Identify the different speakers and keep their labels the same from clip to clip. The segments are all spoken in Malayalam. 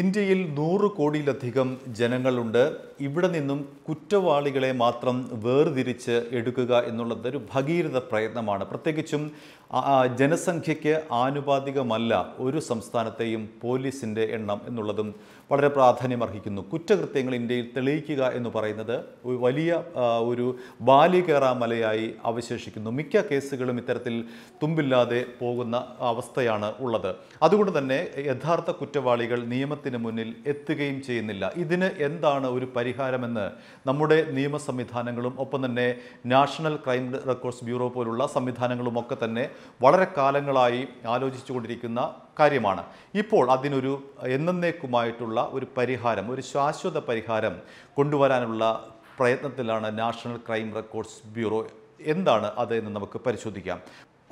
Speaker 1: ഇന്ത്യയിൽ നൂറ് കോടിയിലധികം ജനങ്ങളുണ്ട് ഇവിടെ നിന്നും കുറ്റവാളികളെ മാത്രം വേർതിരിച്ച് എടുക്കുക എന്നുള്ളത് ഒരു ഭഗീരഥ പ്രയത്നമാണ് പ്രത്യേകിച്ചും ജനസംഖ്യയ്ക്ക് ആനുപാതികമല്ല ഒരു സംസ്ഥാനത്തെയും പോലീസിൻ്റെ എണ്ണം എന്നുള്ളതും വളരെ പ്രാധാന്യമർഹിക്കുന്നു കുറ്റകൃത്യങ്ങൾ ഇന്ത്യയിൽ തെളിയിക്കുക എന്ന് പറയുന്നത് വലിയ ഒരു ബാലികേറാമലയായി അവശേഷിക്കുന്നു മിക്ക കേസുകളും ഇത്തരത്തിൽ തുമ്പില്ലാതെ പോകുന്ന അവസ്ഥയാണ് ഉള്ളത് അതുകൊണ്ട് തന്നെ യഥാർത്ഥ കുറ്റവാളികൾ നിയമ നിയമത്തിന് മുന്നിൽ എത്തുകയും ചെയ്യുന്നില്ല ഇതിന് എന്താണ് ഒരു പരിഹാരമെന്ന് നമ്മുടെ നിയമ സംവിധാനങ്ങളും ഒപ്പം തന്നെ നാഷണൽ ക്രൈം റെക്കോർഡ്സ് ബ്യൂറോ പോലുള്ള സംവിധാനങ്ങളും ഒക്കെ തന്നെ വളരെ കാലങ്ങളായി ആലോചിച്ചുകൊണ്ടിരിക്കുന്ന കാര്യമാണ് ഇപ്പോൾ അതിനൊരു എന്നേക്കുമായിട്ടുള്ള ഒരു പരിഹാരം ഒരു ശാശ്വത പരിഹാരം കൊണ്ടുവരാനുള്ള പ്രയത്നത്തിലാണ് നാഷണൽ ക്രൈം റെക്കോർഡ്സ് ബ്യൂറോ എന്താണ് അത് എന്ന് നമുക്ക് പരിശോധിക്കാം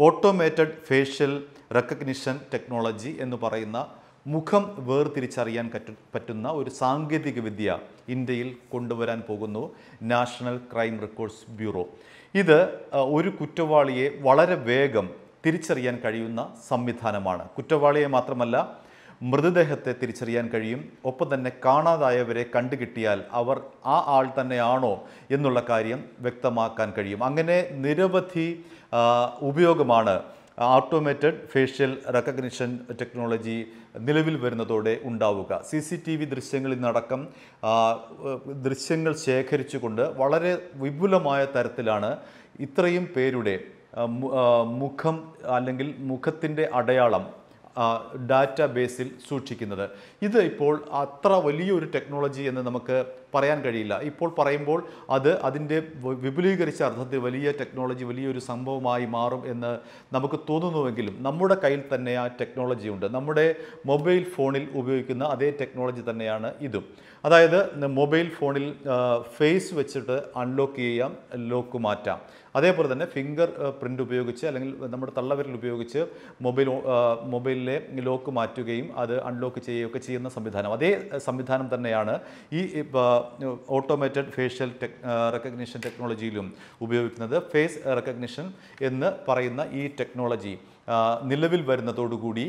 Speaker 1: ഓട്ടോമേറ്റഡ് ഫേഷ്യൽ റെക്കഗ്നിഷൻ ടെക്നോളജി എന്ന് പറയുന്ന മുഖം വേർതിരിച്ചറിയാൻ പറ്റുന്ന ഒരു വിദ്യ ഇന്ത്യയിൽ കൊണ്ടുവരാൻ പോകുന്നു നാഷണൽ ക്രൈം റെക്കോർഡ്സ് ബ്യൂറോ ഇത് ഒരു കുറ്റവാളിയെ വളരെ വേഗം തിരിച്ചറിയാൻ കഴിയുന്ന സംവിധാനമാണ് കുറ്റവാളിയെ മാത്രമല്ല മൃതദേഹത്തെ തിരിച്ചറിയാൻ കഴിയും ഒപ്പം തന്നെ കാണാതായവരെ കണ്ടുകിട്ടിയാൽ അവർ ആ ആൾ തന്നെയാണോ എന്നുള്ള കാര്യം വ്യക്തമാക്കാൻ കഴിയും അങ്ങനെ നിരവധി ഉപയോഗമാണ് ഓട്ടോമേറ്റഡ് ഫേഷ്യൽ റെക്കഗ്നിഷൻ ടെക്നോളജി നിലവിൽ വരുന്നതോടെ ഉണ്ടാവുക സി സി ടി വി ദൃശ്യങ്ങളിൽ നിന്നടക്കം ദൃശ്യങ്ങൾ ശേഖരിച്ചുകൊണ്ട് വളരെ വിപുലമായ തരത്തിലാണ് ഇത്രയും പേരുടെ മുഖം അല്ലെങ്കിൽ മുഖത്തിൻ്റെ അടയാളം ഡാറ്റാ ബേസിൽ സൂക്ഷിക്കുന്നത് ഇത് ഇപ്പോൾ അത്ര വലിയൊരു ടെക്നോളജി എന്ന് നമുക്ക് പറയാൻ കഴിയില്ല ഇപ്പോൾ പറയുമ്പോൾ അത് അതിൻ്റെ വിപുലീകരിച്ച അർത്ഥത്തിൽ വലിയ ടെക്നോളജി വലിയൊരു സംഭവമായി മാറും എന്ന് നമുക്ക് തോന്നുന്നുവെങ്കിലും നമ്മുടെ കയ്യിൽ തന്നെ ആ ടെക്നോളജി ഉണ്ട് നമ്മുടെ മൊബൈൽ ഫോണിൽ ഉപയോഗിക്കുന്ന അതേ ടെക്നോളജി തന്നെയാണ് ഇതും അതായത് മൊബൈൽ ഫോണിൽ ഫേസ് വെച്ചിട്ട് അൺലോക്ക് ചെയ്യാം ലോക്ക് മാറ്റാം അതേപോലെ തന്നെ ഫിംഗർ പ്രിൻ്റ് ഉപയോഗിച്ച് അല്ലെങ്കിൽ നമ്മുടെ തള്ളവിരൽ ഉപയോഗിച്ച് മൊബൈൽ മൊബൈലിലെ ലോക്ക് മാറ്റുകയും അത് അൺലോക്ക് ചെയ്യുകയൊക്കെ ചെയ്യുന്ന സംവിധാനം അതേ സംവിധാനം തന്നെയാണ് ഈ ഓട്ടോമേറ്റഡ് ഫേഷ്യൽ ടെക് റെക്കഗ്നിഷൻ ടെക്നോളജിയിലും ഉപയോഗിക്കുന്നത് ഫേസ് റെക്കഗ്നിഷൻ എന്ന് പറയുന്ന ഈ ടെക്നോളജി നിലവിൽ വരുന്നതോടുകൂടി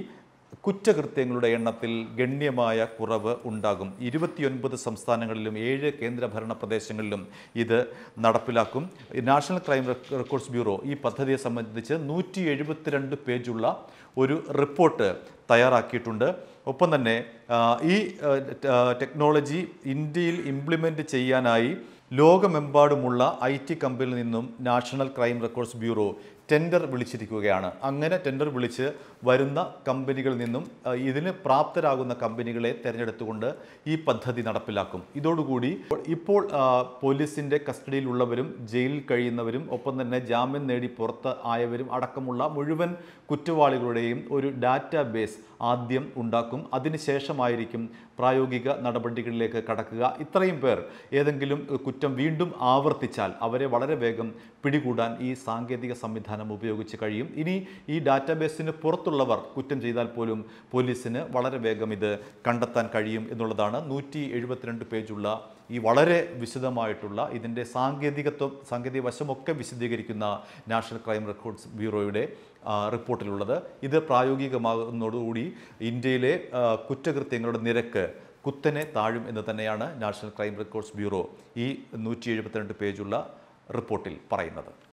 Speaker 1: കുറ്റകൃത്യങ്ങളുടെ എണ്ണത്തിൽ ഗണ്യമായ കുറവ് ഉണ്ടാകും ഇരുപത്തിയൊൻപത് സംസ്ഥാനങ്ങളിലും ഏഴ് കേന്ദ്രഭരണ പ്രദേശങ്ങളിലും ഇത് നടപ്പിലാക്കും നാഷണൽ ക്രൈം റെക്കോർഡ്സ് ബ്യൂറോ ഈ പദ്ധതിയെ സംബന്ധിച്ച് നൂറ്റി പേജുള്ള ഒരു റിപ്പോർട്ട് തയ്യാറാക്കിയിട്ടുണ്ട് ഒപ്പം തന്നെ ഈ ടെക്നോളജി ഇന്ത്യയിൽ ഇംപ്ലിമെൻറ്റ് ചെയ്യാനായി ലോകമെമ്പാടുമുള്ള ഐ ടി കമ്പനിയിൽ നിന്നും national crime records bureau tender വിളിച്ചിരിക്കുകയാണ് അങ്ങനെ ടെൻഡർ വിളിച്ച് വരുന്ന കമ്പനികളിൽ നിന്നും ഇതിന് പ്രാപ്തരാകുന്ന കമ്പനികളെ തിരഞ്ഞെടുത്തുകൊണ്ട് ഈ പദ്ധതി നടപ്പിലാക്കും ഇതോടുകൂടി ഇപ്പോൾ പോലീസിൻ്റെ കസ്റ്റഡിയിലുള്ളവരും ജയിലിൽ കഴിയുന്നവരും ഒപ്പം തന്നെ ജാമ്യം നേടി പുറത്ത് ആയവരും അടക്കമുള്ള മുഴുവൻ കുറ്റവാളികളുടെയും ഒരു ഡാറ്റാബേസ് ബേസ് ആദ്യം ഉണ്ടാക്കും അതിനുശേഷമായിരിക്കും പ്രായോഗിക നടപടികളിലേക്ക് കടക്കുക ഇത്രയും പേർ ഏതെങ്കിലും കുറ്റം വീണ്ടും ആവർത്തിച്ചാൽ അവരെ വളരെ വേഗം പിടികൂടാൻ ഈ സാങ്കേതിക സംവിധാനം സംവിധാനം ഉപയോഗിച്ച് കഴിയും ഇനി ഈ ഡാറ്റാബേസിന് പുറത്തുള്ളവർ കുറ്റം ചെയ്താൽ പോലും പോലീസിന് വളരെ വേഗം ഇത് കണ്ടെത്താൻ കഴിയും എന്നുള്ളതാണ് നൂറ്റി എഴുപത്തിരണ്ട് പേജുള്ള ഈ വളരെ വിശദമായിട്ടുള്ള ഇതിൻ്റെ സാങ്കേതികത്വം സാങ്കേതിക വശമൊക്കെ വിശദീകരിക്കുന്ന നാഷണൽ ക്രൈം റെക്കോർഡ്സ് ബ്യൂറോയുടെ റിപ്പോർട്ടിലുള്ളത് ഇത് പ്രായോഗികമാകുന്നതോടുകൂടി ഇന്ത്യയിലെ കുറ്റകൃത്യങ്ങളുടെ നിരക്ക് കുത്തനെ താഴും എന്ന് തന്നെയാണ് നാഷണൽ ക്രൈം റെക്കോർഡ്സ് ബ്യൂറോ ഈ നൂറ്റി എഴുപത്തിരണ്ട് പേജുള്ള റിപ്പോർട്ടിൽ പറയുന്നത്